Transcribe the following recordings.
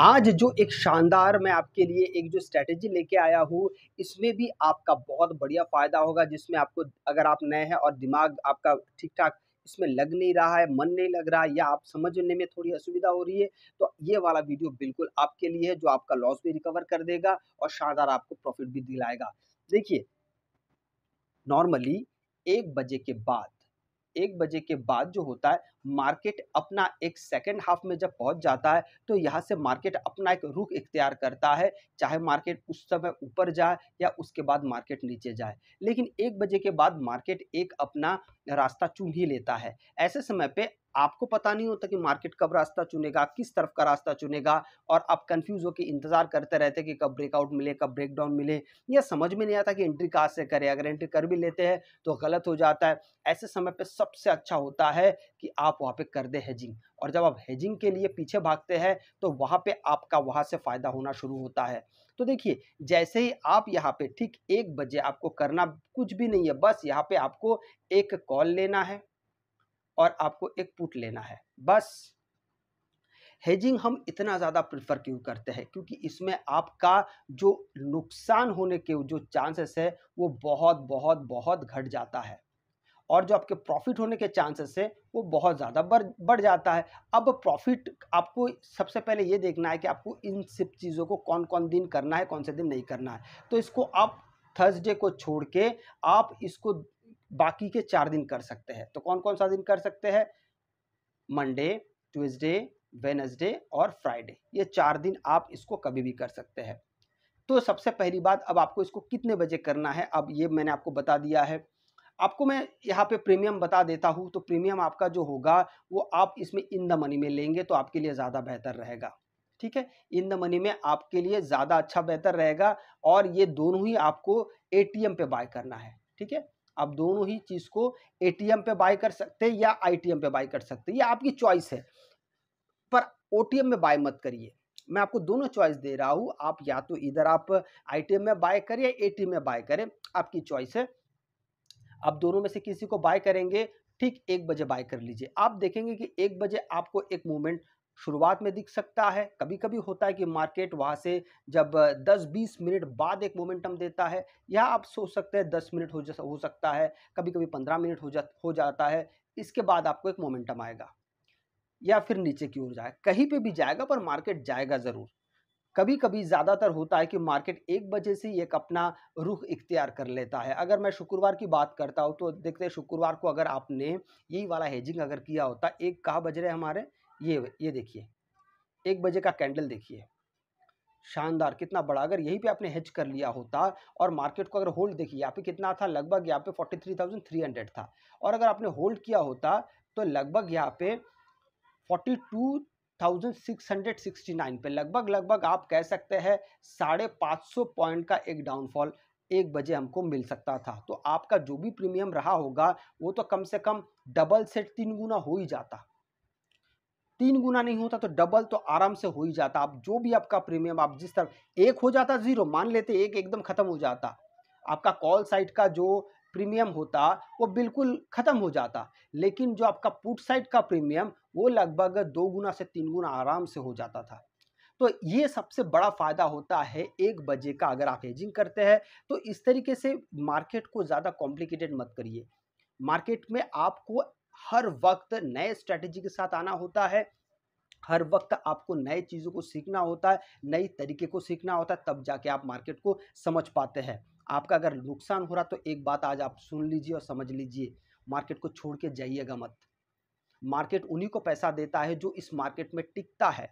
आज जो एक शानदार मैं आपके लिए एक जो स्ट्रैटेजी लेके आया हूँ इसमें भी आपका बहुत बढ़िया फ़ायदा होगा जिसमें आपको अगर आप नए हैं और दिमाग आपका ठीक ठाक इसमें लग नहीं रहा है मन नहीं लग रहा है या आप समझने में थोड़ी असुविधा हो रही है तो ये वाला वीडियो बिल्कुल आपके लिए है जो आपका लॉस भी रिकवर कर देगा और शानदार आपको प्रॉफिट भी दिलाएगा देखिए नॉर्मली एक बजे के बाद एक बजे के बाद जो होता है मार्केट अपना एक सेकेंड हाफ में जब पहुंच जाता है तो यहाँ से मार्केट अपना एक रुख इख्तियार करता है चाहे मार्केट उस समय ऊपर जाए या उसके बाद मार्केट नीचे जाए लेकिन एक बजे के बाद मार्केट एक अपना रास्ता चुन ही लेता है ऐसे समय पे आपको पता नहीं होता कि मार्केट कब रास्ता चुनेगा किस तरफ का रास्ता चुनेगा और आप कंफ्यूज होकर इंतज़ार करते रहते कि कब ब्रेकआउट मिले कब ब्रेकडाउन मिले या समझ में नहीं आता कि एंट्री कहाँ से करें अगर एंट्री कर भी लेते हैं तो गलत हो जाता है ऐसे समय पे सबसे अच्छा होता है कि आप वहाँ पे कर दे हैजिंग और जब आप हेजिंग के लिए पीछे भागते हैं तो वहाँ पर आपका वहाँ से फ़ायदा होना शुरू होता है तो देखिए जैसे ही आप यहाँ पे ठीक एक बजे आपको करना कुछ भी नहीं है बस यहाँ पे आपको एक कॉल लेना है और आपको एक पुट लेना है बस हेजिंग हम इतना ज़्यादा प्रिफर क्यों करते हैं क्योंकि इसमें आपका जो नुकसान होने के जो चांसेस है वो बहुत बहुत बहुत घट जाता है और जो आपके प्रॉफिट होने के चांसेस है वो बहुत ज़्यादा बढ़ बढ़ जाता है अब प्रॉफिट आपको सबसे पहले ये देखना है कि आपको इन सब चीज़ों को कौन कौन दिन करना है कौन से दिन नहीं करना है तो इसको आप थर्सडे को छोड़ के आप इसको बाकी के चार दिन कर सकते हैं तो कौन कौन सा दिन कर सकते हैं मंडे ट्यूजडे वेनसडे और फ्राइडे ये चार दिन आप इसको कभी भी कर सकते हैं तो सबसे पहली बात अब आपको इसको कितने बजे करना है अब ये मैंने आपको बता दिया है आपको मैं यहाँ पे प्रीमियम बता देता हूँ तो प्रीमियम आपका जो होगा वो आप इसमें इन द मनी में लेंगे तो आपके लिए ज़्यादा बेहतर रहेगा ठीक है इन द मनी में आपके लिए ज़्यादा अच्छा बेहतर रहेगा और ये दोनों ही आपको ए पे बाय करना है ठीक है आप दोनों ही चीज़ को ए पे बाय कर सकते हैं या आई पे बाय कर सकते हैं ये आपकी चॉइस है पर ओ में बाय मत करिए मैं आपको दोनों चॉइस दे रहा हूँ आप या तो इधर आप आई में बाय करें या ए में बाय करें आपकी चॉइस है आप दोनों में से किसी को बाय करेंगे ठीक एक बजे बाय कर लीजिए आप देखेंगे कि एक बजे आपको एक मूवमेंट शुरुआत में दिख सकता है कभी कभी होता है कि मार्केट वहाँ से जब 10-20 मिनट बाद एक मोमेंटम देता है या आप सोच सकते हैं 10 मिनट हो जा हो सकता है कभी कभी 15 मिनट हो जा हो जाता है इसके बाद आपको एक मोमेंटम आएगा या फिर नीचे की ओर जाए कहीं पे भी जाएगा पर मार्केट जाएगा ज़रूर कभी कभी ज़्यादातर होता है कि मार्केट एक बजे से एक अपना रुख इख्तियार कर लेता है अगर मैं शुक्रवार की बात करता हूँ तो देखते हैं शुक्रवार को अगर आपने यही वाला हेजिंग अगर किया होता एक कहाँ बज रहे हमारे ये ये देखिए एक बजे का कैंडल देखिए शानदार कितना बड़ा अगर यहीं पे आपने हेज कर लिया होता और मार्केट को अगर होल्ड देखिए यहाँ पे कितना था लगभग यहाँ पे forty three thousand three hundred था और अगर आपने होल्ड किया होता तो लगभग यहाँ पे फोर्टी टू 1669 पे लगभग लगभग आप कह सकते हैं साढ़े पाँच सौ पॉइंट का एक डाउनफॉल एक बजे हमको मिल सकता था तो आपका जो भी प्रीमियम रहा होगा वो तो कम से कम डबल से तीन गुना हो ही जाता तीन गुना नहीं होता तो डबल तो आराम से हो ही जाता आप जो भी आपका प्रीमियम आप जिस तरह एक हो जाता जीरो मान लेते एक एकदम ख़त्म हो जाता आपका कॉल साइट का जो प्रीमियम होता वो बिल्कुल ख़त्म हो जाता लेकिन जो आपका पुट साइट का प्रीमियम वो लगभग दो गुना से तीन गुना आराम से हो जाता था तो ये सबसे बड़ा फ़ायदा होता है एक बजे का अगर आप हेजिंग करते हैं तो इस तरीके से मार्केट को ज़्यादा कॉम्प्लिकेटेड मत करिए मार्केट में आपको हर वक्त नए स्ट्रेटजी के साथ आना होता है हर वक्त आपको नए चीज़ों को सीखना होता है नई तरीके को सीखना होता है तब जाके आप मार्केट को समझ पाते हैं आपका अगर नुकसान हो रहा तो एक बात आज आप सुन लीजिए और समझ लीजिए मार्केट को छोड़ के जाइएगा मत मार्केट उन्हीं को पैसा देता है जो इस मार्केट में टिकता है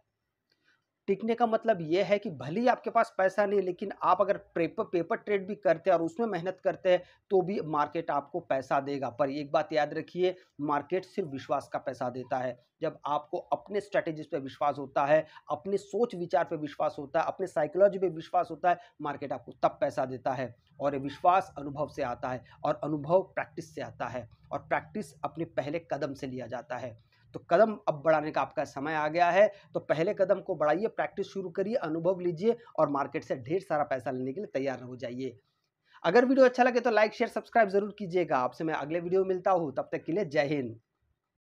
टिकने का मतलब यह है कि भले ही आपके पास पैसा नहीं लेकिन आप अगर पेपर पेपर ट्रेड भी करते हैं और उसमें मेहनत करते हैं तो भी मार्केट आपको पैसा देगा पर एक बात याद रखिए मार्केट सिर्फ विश्वास का पैसा देता है जब आपको अपने स्ट्रैटेजिस पे विश्वास होता है अपने सोच विचार पे विश्वास होता है अपने साइकोलॉजी पे विश्वास होता है मार्केट आपको तब पैसा देता है और ये विश्वास अनुभव से आता है और अनुभव प्रैक्टिस से आता है और प्रैक्टिस अपने पहले कदम से लिया जाता है तो कदम अब बढ़ाने का आपका समय आ गया है तो पहले कदम को बढ़ाइए प्रैक्टिस शुरू करिए अनुभव लीजिए और मार्केट से ढेर सारा पैसा लेने के लिए तैयार हो जाइए अगर वीडियो अच्छा लगे तो लाइक शेयर सब्सक्राइब जरूर कीजिएगा आपसे मैं अगले वीडियो मिलता हूँ तब तक के लिए जय हिंद